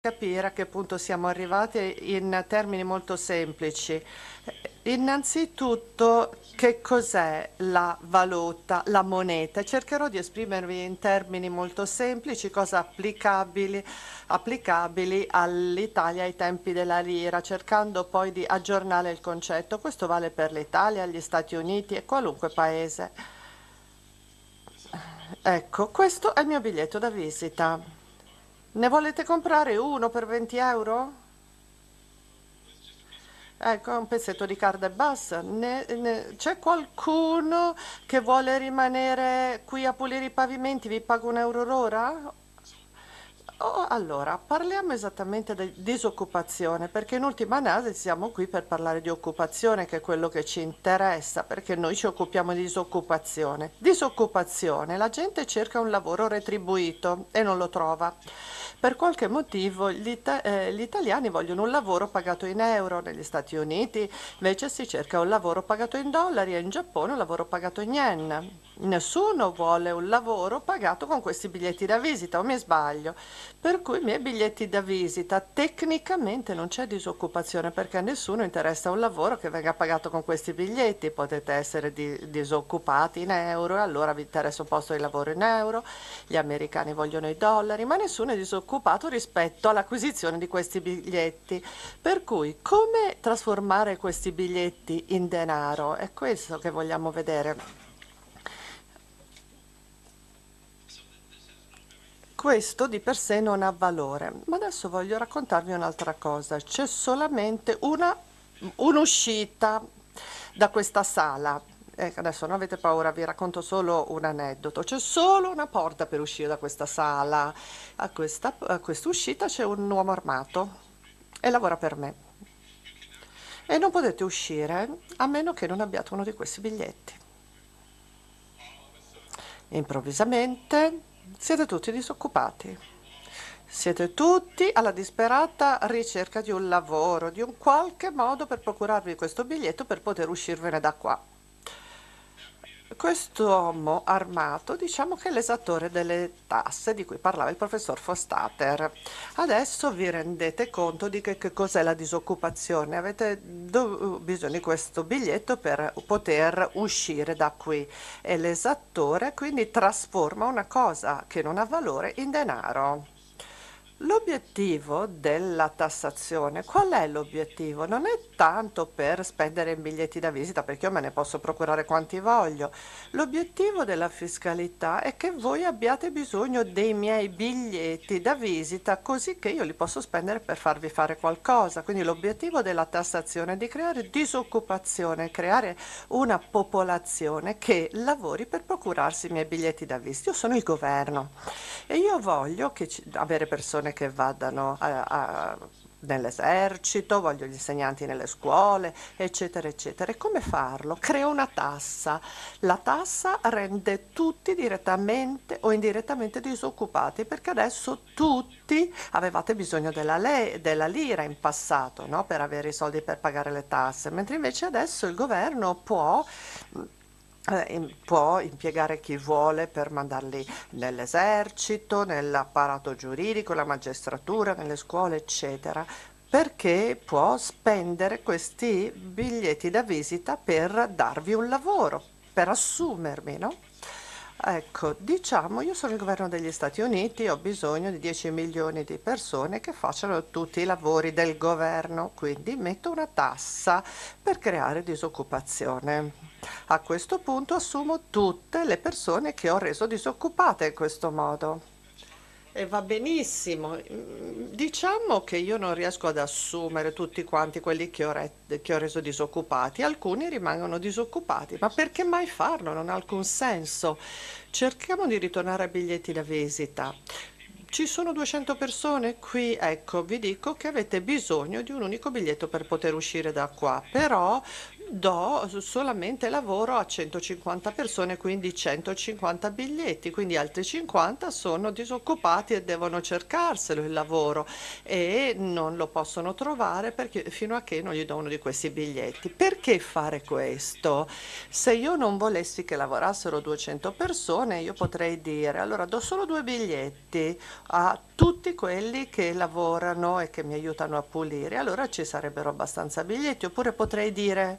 capire a che punto siamo arrivati in termini molto semplici. Innanzitutto, che cos'è la valuta, la moneta? Cercherò di esprimervi in termini molto semplici, cosa applicabili, applicabili all'Italia ai tempi della lira, cercando poi di aggiornare il concetto. Questo vale per l'Italia, gli Stati Uniti e qualunque paese. Ecco, questo è il mio biglietto da visita. Ne volete comprare uno per 20 euro? Ecco, un pezzetto di carta e basta. c'è qualcuno che vuole rimanere qui a pulire i pavimenti? Vi pago un euro l'ora? Oh, allora, parliamo esattamente di disoccupazione, perché in ultima analisi siamo qui per parlare di occupazione, che è quello che ci interessa, perché noi ci occupiamo di disoccupazione. Disoccupazione, la gente cerca un lavoro retribuito e non lo trova. Per qualche motivo gli, ita- eh, gli italiani vogliono un lavoro pagato in euro, negli Stati Uniti invece si cerca un lavoro pagato in dollari e in Giappone un lavoro pagato in yen nessuno vuole un lavoro pagato con questi biglietti da visita, o mi sbaglio? Per cui i miei biglietti da visita tecnicamente non c'è disoccupazione perché a nessuno interessa un lavoro che venga pagato con questi biglietti, potete essere di- disoccupati in euro e allora vi interessa un posto di lavoro in euro, gli americani vogliono i dollari, ma nessuno è disoccupato rispetto all'acquisizione di questi biglietti. Per cui come trasformare questi biglietti in denaro? È questo che vogliamo vedere. questo di per sé non ha valore ma adesso voglio raccontarvi un'altra cosa c'è solamente una un'uscita da questa sala eh, adesso non avete paura, vi racconto solo un aneddoto. C'è solo una porta per uscire da questa sala. A questa, a questa c'è un uomo armato e lavora per me. E non potete uscire a meno che non abbiate uno di questi biglietti. Improvvisamente siete tutti disoccupati. Siete tutti alla disperata ricerca di un lavoro, di un qualche modo per procurarvi questo biglietto per poter uscirvene da qua. Questo uomo armato diciamo che è l'esattore delle tasse di cui parlava il professor Fostater. Adesso vi rendete conto di che, che cos'è la disoccupazione, avete do- bisogno di questo biglietto per poter uscire da qui e l'esattore quindi trasforma una cosa che non ha valore in denaro. L'obiettivo della tassazione, qual è l'obiettivo? Non è tanto per spendere in biglietti da visita, perché io me ne posso procurare quanti voglio. L'obiettivo della fiscalità è che voi abbiate bisogno dei miei biglietti da visita, così che io li posso spendere per farvi fare qualcosa. Quindi l'obiettivo della tassazione è di creare disoccupazione, creare una popolazione che lavori per procurarsi i miei biglietti da visita. Io sono il governo. E io voglio ci, avere persone che vadano a, a, nell'esercito, voglio gli insegnanti nelle scuole, eccetera, eccetera. E come farlo? Creo una tassa. La tassa rende tutti direttamente o indirettamente disoccupati, perché adesso tutti avevate bisogno della, le- della lira in passato no? per avere i soldi per pagare le tasse, mentre invece adesso il governo può eh, può impiegare chi vuole per mandarli nell'esercito, nell'apparato giuridico, la magistratura, nelle scuole, eccetera, perché può spendere questi biglietti da visita per darvi un lavoro, per assumermi, no? Ecco, diciamo, io sono il governo degli Stati Uniti, ho bisogno di 10 milioni di persone che facciano tutti i lavori del governo, quindi metto una tassa per creare disoccupazione. A questo punto assumo tutte le persone che ho reso disoccupate in questo modo. E va benissimo. Diciamo che io non riesco ad assumere tutti quanti quelli che ho, re- che ho, reso disoccupati. Alcuni rimangono disoccupati, ma perché mai farlo? Non ha alcun senso. Cerchiamo di ritornare ai biglietti da visita. Ci sono 200 persone qui, ecco, vi dico che avete bisogno di un unico biglietto per poter uscire da qua, però do solamente lavoro a 150 persone, quindi 150 biglietti, quindi altri 50 sono disoccupati e devono cercarselo il lavoro e non lo possono trovare perché, fino a che non gli do uno di questi biglietti. Perché fare questo? Se io non volessi che lavorassero 200 persone, io potrei dire allora do solo due biglietti a tutti quelli che lavorano e che mi aiutano a pulire, allora ci sarebbero abbastanza biglietti, oppure potrei dire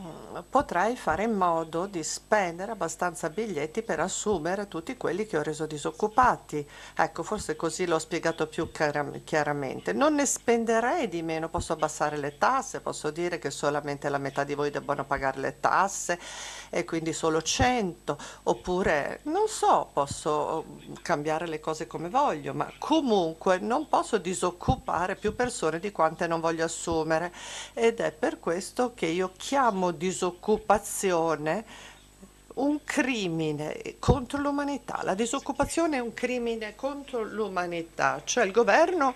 Mm, potrei fare in modo di spendere abbastanza biglietti per assumere tutti quelli che ho reso disoccupati. Ecco, forse così l'ho spiegato più chiaramente. Non ne spenderei di meno, posso abbassare le tasse, posso dire che solamente la metà di voi debbano pagare le tasse e quindi solo 100, oppure non so, posso mm, cambiare le cose come voglio, ma comunque non posso disoccupare più persone di quante non voglio assumere ed è per questo che io chiamo chiamiamo disoccupazione un crimine contro l'umanità. La disoccupazione è un crimine contro l'umanità, cioè il governo